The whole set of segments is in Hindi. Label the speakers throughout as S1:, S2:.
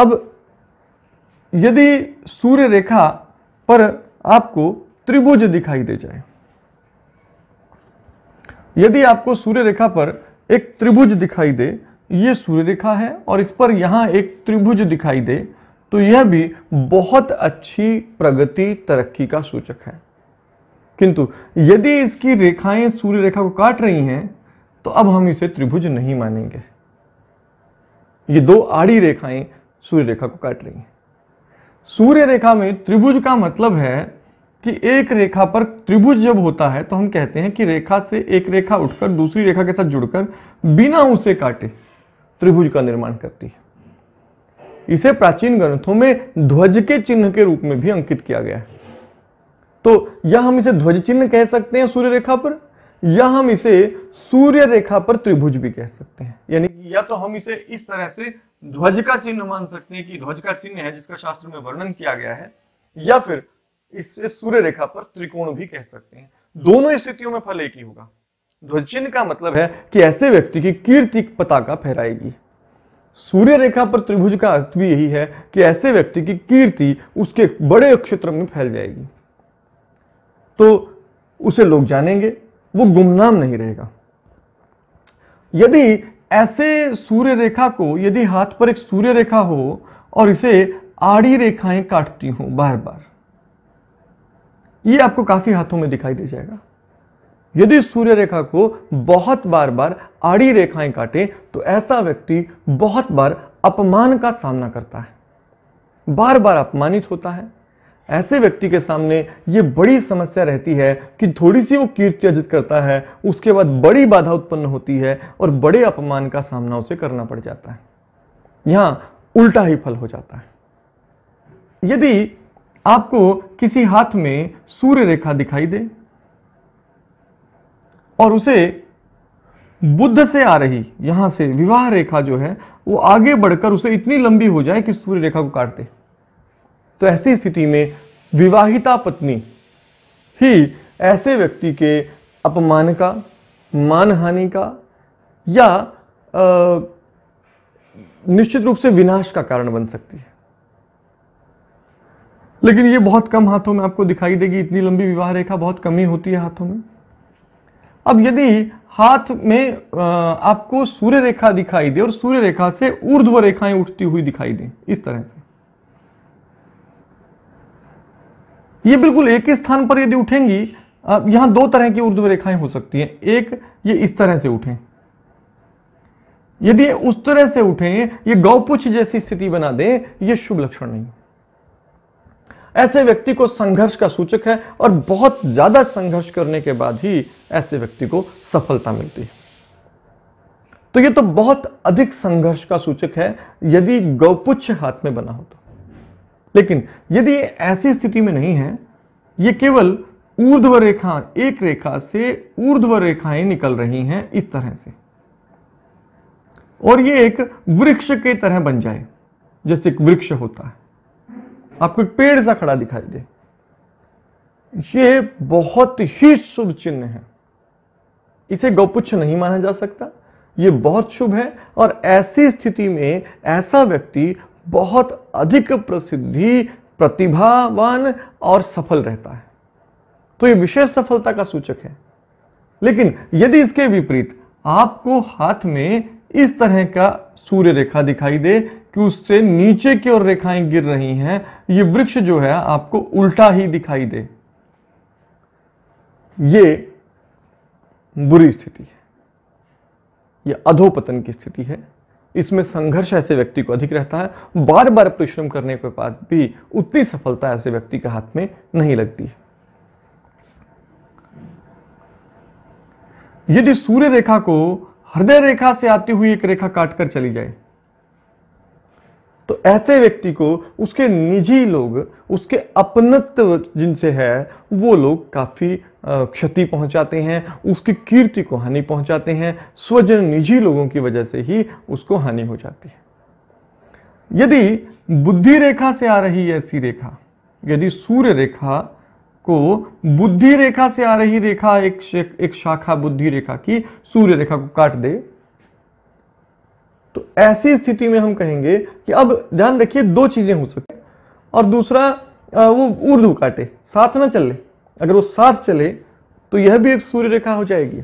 S1: अब यदि सूर्य रेखा पर आपको त्रिभुज दिखाई दे जाए यदि आपको सूर्य रेखा पर एक त्रिभुज दिखाई दे ये सूर्य रेखा है और इस पर यहां एक त्रिभुज दिखाई दे तो यह भी बहुत अच्छी प्रगति तरक्की का सूचक है किंतु यदि इसकी रेखाएं सूर्य रेखा को काट रही हैं तो अब हम इसे त्रिभुज नहीं मानेंगे ये दो आड़ी रेखाएं सूर्य रेखा को काट लेंगे सूर्य रेखा में त्रिभुज का मतलब है कि एक रेखा पर त्रिभुज जब होता है तो हम कहते हैं कि रेखा से एक रेखा उठकर दूसरी रेखा के साथ जुड़कर बिना उसे काटे त्रिभुज का निर्माण करती है इसे प्राचीन ग्रंथों में ध्वज के चिन्ह के रूप में भी अंकित किया गया है तो या हम इसे ध्वज चिन्ह कह सकते हैं सूर्य रेखा पर या हम इसे सूर्य रेखा पर त्रिभुज भी कह सकते हैं यानी या तो हम इसे इस तरह से ध्वज का चिन्ह मान सकते हैं कि ध्वज का चिन्ह है जिसका शास्त्र में वर्णन किया गया है या फिर इससे सूर्य रेखा पर त्रिकोण भी कह सकते हैं
S2: दोनों स्थितियों
S1: में फल एक ही होगा ध्वज चिन्ह का मतलब है कि ऐसे व्यक्ति की कीर्ति पताका फहराएगी सूर्य रेखा पर त्रिभुज का अर्थ भी यही है कि ऐसे व्यक्ति की कीर्ति उसके बड़े क्षेत्र में फैल जाएगी तो उसे लोग जानेंगे वो गुमनाम नहीं रहेगा यदि ऐसे सूर्य रेखा को यदि हाथ पर एक सूर्य रेखा हो और इसे आड़ी रेखाएं काटती हूं बार बार ये आपको काफी हाथों में दिखाई दे जाएगा यदि सूर्य रेखा को बहुत बार बार आड़ी रेखाएं काटे तो ऐसा व्यक्ति बहुत बार अपमान का सामना करता है बार बार अपमानित होता है ऐसे व्यक्ति के सामने ये बड़ी समस्या रहती है कि थोड़ी सी वो कीर्ति अर्जित करता है उसके बाद बड़ी बाधा उत्पन्न होती है और बड़े अपमान का सामना उसे करना पड़ जाता है यहां उल्टा ही फल हो जाता है यदि आपको किसी हाथ में सूर्य रेखा दिखाई दे और उसे बुद्ध से आ रही यहां से विवाह रेखा जो है वो आगे बढ़कर उसे इतनी लंबी हो जाए कि सूर्य रेखा को काट दे तो ऐसी स्थिति में विवाहिता पत्नी ही ऐसे व्यक्ति के अपमान का मानहानि का या आ, निश्चित रूप से विनाश का कारण बन सकती है लेकिन ये बहुत कम हाथों में आपको दिखाई देगी इतनी लंबी विवाह रेखा बहुत कम ही होती है हाथों में अब यदि हाथ में आपको सूर्य रेखा दिखाई दे और सूर्य रेखा से ऊर्ध्व रेखाएं उठती हुई दिखाई दे इस तरह से ये बिल्कुल एक ही स्थान पर यदि उठेंगी यहां दो तरह की उर्ध्व रेखाएं हो सकती हैं एक ये इस तरह से उठें यदि उस तरह से उठें ये गौपुछ जैसी स्थिति बना दें ये शुभ लक्षण नहीं ऐसे व्यक्ति को संघर्ष का सूचक है और बहुत ज्यादा संघर्ष करने के बाद ही ऐसे व्यक्ति को सफलता मिलती है तो ये तो बहुत अधिक संघर्ष का सूचक है यदि गौपुच्छ हाथ में बना हो तो लेकिन यदि ऐसी स्थिति में नहीं है ये केवल ऊर्ध्व रेखा एक रेखा से ऊर्ध्व रेखाएं निकल रही हैं इस तरह से और ये एक वृक्ष के तरह बन जाए जैसे एक वृक्ष होता है आपको एक पेड़ सा खड़ा दिखाई दे ये बहुत ही शुभ चिन्ह है इसे गौपुच्छ नहीं माना जा सकता ये बहुत शुभ है और ऐसी स्थिति में ऐसा व्यक्ति बहुत अधिक प्रसिद्धि प्रतिभावान और सफल रहता है तो यह विशेष सफलता का सूचक है लेकिन यदि इसके विपरीत आपको हाथ में इस तरह का सूर्य रेखा दिखाई दे कि उससे नीचे की ओर रेखाएं गिर रही हैं ये वृक्ष जो है आपको उल्टा ही दिखाई दे ये बुरी स्थिति है यह अधोपतन की स्थिति है इसमें संघर्ष ऐसे व्यक्ति को अधिक रहता है बार बार परिश्रम करने के बाद भी उतनी सफलता ऐसे व्यक्ति के हाथ में नहीं लगती है यदि सूर्य रेखा को हृदय रेखा से आती हुई एक रेखा काटकर चली जाए तो ऐसे व्यक्ति को उसके निजी लोग उसके अपनत्व जिनसे है वो लोग काफ़ी क्षति पहुंचाते हैं उसकी कीर्ति को हानि पहुंचाते हैं स्वजन निजी लोगों की वजह से ही उसको हानि हो जाती है यदि बुद्धि रेखा से आ रही ऐसी रेखा यदि सूर्य रेखा को बुद्धि रेखा से आ रही रेखा एक एक शाखा बुद्धि रेखा की सूर्य रेखा को काट दे तो ऐसी स्थिति में हम कहेंगे कि अब ध्यान रखिए दो चीज़ें हो सके और दूसरा वो उर्दू काटे साथ ना चले अगर वो साथ चले तो यह भी एक सूर्य रेखा हो जाएगी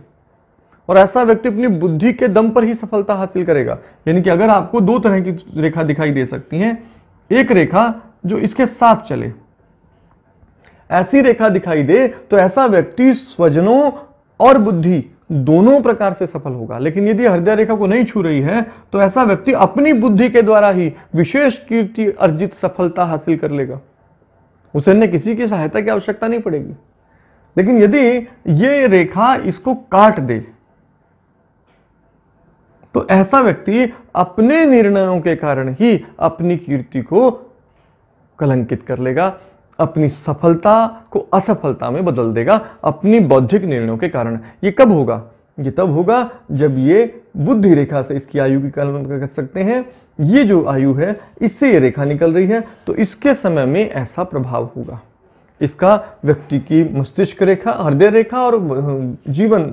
S1: और ऐसा व्यक्ति अपनी बुद्धि के दम पर ही सफलता हासिल करेगा यानी कि अगर आपको दो तरह की रेखा दिखाई दे सकती है एक रेखा जो इसके साथ चले ऐसी रेखा दिखाई दे तो ऐसा व्यक्ति स्वजनों और बुद्धि दोनों प्रकार से सफल होगा लेकिन यदि हृदय रेखा को नहीं छू रही है तो ऐसा व्यक्ति अपनी बुद्धि के द्वारा ही विशेष कीर्ति अर्जित सफलता हासिल कर लेगा उसे ने किसी की सहायता की आवश्यकता नहीं पड़ेगी लेकिन यदि ये रेखा इसको काट दे तो ऐसा व्यक्ति अपने निर्णयों के कारण ही अपनी कीर्ति को कलंकित कर लेगा अपनी सफलता को असफलता में बदल देगा अपनी बौद्धिक निर्णयों के कारण ये कब होगा ये तब होगा जब ये बुद्धि रेखा से इसकी आयु की कल्पना कर सकते हैं ये जो आयु है इससे ये रेखा निकल रही है तो इसके समय में ऐसा प्रभाव होगा इसका व्यक्ति की मस्तिष्क रेखा हृदय रेखा और जीवन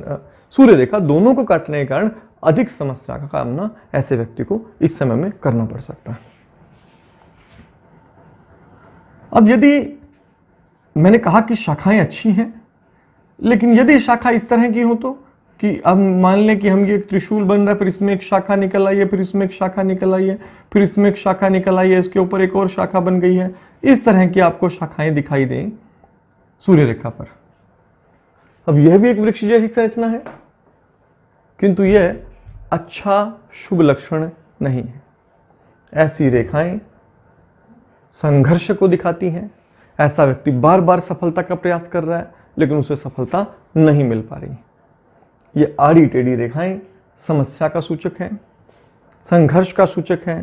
S1: सूर्य रेखा दोनों को काटने के कारण अधिक समस्या का सामना ऐसे व्यक्ति को इस समय में करना पड़ सकता है अब यदि मैंने कहा कि शाखाएं अच्छी हैं लेकिन यदि शाखा इस तरह की हो तो कि अब मान लें कि हम ये त्रिशूल बन रहा है फिर इसमें एक शाखा निकल आई है फिर इसमें एक शाखा निकल आई है फिर इसमें एक शाखा निकल आई है इसके ऊपर एक और शाखा बन गई है इस तरह की आपको शाखाएं दिखाई दें सूर्य रेखा पर अब यह भी एक वृक्ष जैसी संरचना है किंतु यह अच्छा शुभ लक्षण नहीं है ऐसी रेखाएं संघर्ष को दिखाती हैं ऐसा व्यक्ति बार बार सफलता का प्रयास कर रहा है लेकिन उसे सफलता नहीं मिल पा रही ये आड़ी टेढ़ी रेखाएं समस्या का सूचक है संघर्ष का सूचक है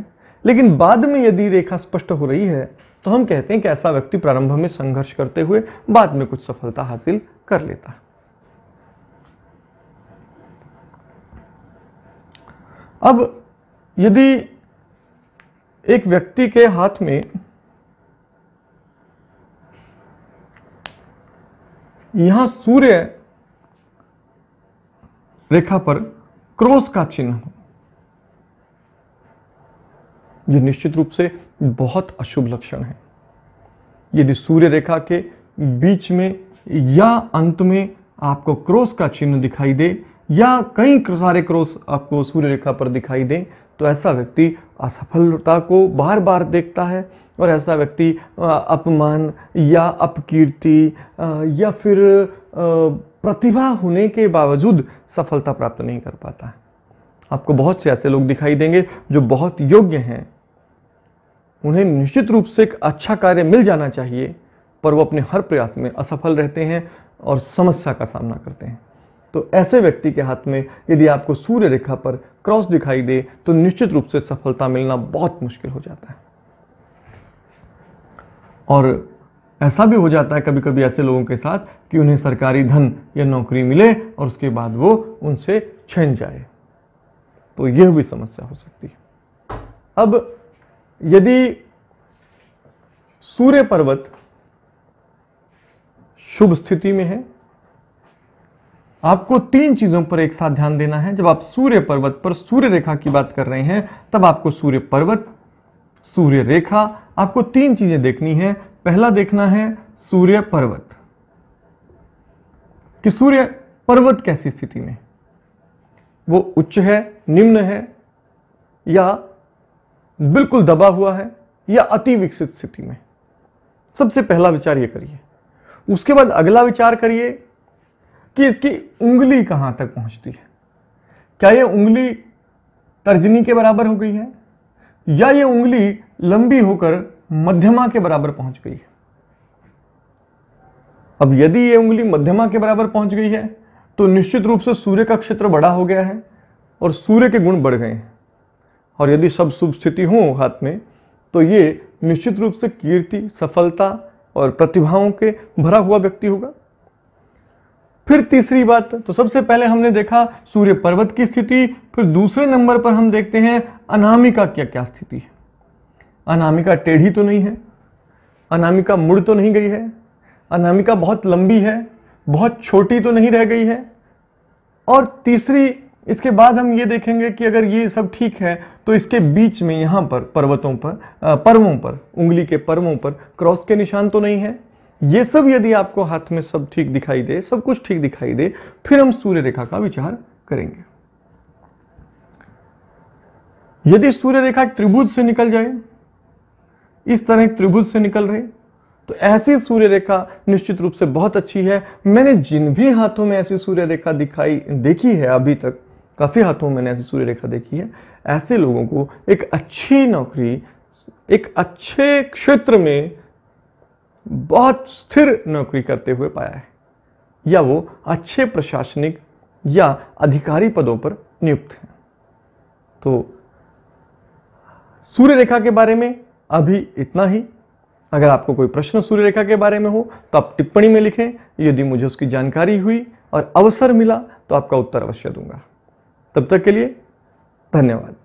S1: लेकिन बाद में यदि रेखा स्पष्ट हो रही है तो हम कहते हैं कि ऐसा व्यक्ति प्रारंभ में संघर्ष करते हुए बाद में कुछ सफलता हासिल कर लेता है अब यदि एक व्यक्ति के हाथ में यहां सूर्य रेखा पर क्रॉस का चिन्ह हो यह निश्चित रूप से बहुत अशुभ लक्षण है यदि सूर्य रेखा के बीच में या अंत में आपको क्रॉस का चिन्ह दिखाई दे या कई सारे क्रॉस आपको सूर्य रेखा पर दिखाई दे तो ऐसा व्यक्ति असफलता को बार बार देखता है और ऐसा व्यक्ति अपमान या अपकीर्ति या फिर प्रतिभा होने के बावजूद सफलता प्राप्त नहीं कर पाता है आपको बहुत से ऐसे लोग दिखाई देंगे जो बहुत योग्य हैं उन्हें निश्चित रूप से एक अच्छा कार्य मिल जाना चाहिए पर वो अपने हर प्रयास में असफल रहते हैं और समस्या का सामना करते हैं तो ऐसे व्यक्ति के हाथ में यदि आपको सूर्य रेखा पर क्रॉस दिखाई दे तो निश्चित रूप से सफलता मिलना बहुत मुश्किल हो जाता है और ऐसा भी हो जाता है कभी कभी ऐसे लोगों के साथ कि उन्हें सरकारी धन या नौकरी मिले और उसके बाद वो उनसे छिन जाए तो यह भी समस्या हो सकती है अब यदि सूर्य पर्वत शुभ स्थिति में है आपको तीन चीजों पर एक साथ ध्यान देना है जब आप सूर्य पर्वत पर सूर्य रेखा की बात कर रहे हैं तब आपको सूर्य पर्वत सूर्य रेखा आपको तीन चीजें देखनी है पहला देखना है सूर्य पर्वत कि सूर्य पर्वत कैसी स्थिति में वो उच्च है निम्न है या बिल्कुल दबा हुआ है या अति विकसित स्थिति में सबसे पहला विचार ये करिए उसके बाद अगला विचार करिए कि इसकी उंगली कहां तक पहुंचती है क्या ये उंगली तर्जनी के बराबर हो गई है या ये उंगली लंबी होकर मध्यमा के बराबर पहुंच गई है अब यदि ये उंगली मध्यमा के बराबर पहुंच गई है तो निश्चित रूप से सूर्य का क्षेत्र बड़ा हो गया है और सूर्य के गुण बढ़ गए हैं और यदि सब शुभ स्थिति हो हाथ में तो ये निश्चित रूप से कीर्ति सफलता और प्रतिभाओं के भरा हुआ व्यक्ति होगा फिर तीसरी बात तो सबसे पहले हमने देखा सूर्य पर्वत की स्थिति फिर दूसरे नंबर पर हम देखते हैं अनामिका क्या क्या स्थिति है अनामिका टेढ़ी तो नहीं है अनामिका मुड़ तो नहीं गई है अनामिका बहुत लंबी है बहुत छोटी तो नहीं रह गई है और तीसरी इसके बाद हम ये देखेंगे कि अगर ये सब ठीक है तो इसके बीच में यहाँ पर पर्वतों पर पर्वों पर उंगली के पर्वों पर क्रॉस के निशान तो नहीं है ये सब यदि आपको हाथ में सब ठीक दिखाई दे सब कुछ ठीक दिखाई दे फिर हम सूर्य रेखा का विचार करेंगे यदि सूर्य रेखा त्रिभुज से निकल जाए इस तरह त्रिभुज से निकल रहे तो ऐसी सूर्य रेखा निश्चित रूप से बहुत अच्छी है मैंने जिन भी हाथों में ऐसी सूर्य रेखा दिखाई देखी है अभी तक काफ़ी हाथों में मैंने ऐसी सूर्य रेखा देखी है ऐसे लोगों को एक अच्छी नौकरी एक अच्छे क्षेत्र में बहुत स्थिर नौकरी करते हुए पाया है या वो अच्छे प्रशासनिक या अधिकारी पदों पर नियुक्त हैं तो सूर्य रेखा के बारे में अभी इतना ही अगर आपको कोई प्रश्न सूर्य रेखा के बारे में हो तो आप टिप्पणी में लिखें यदि मुझे उसकी जानकारी हुई और अवसर मिला तो आपका उत्तर अवश्य दूंगा तब तक के लिए धन्यवाद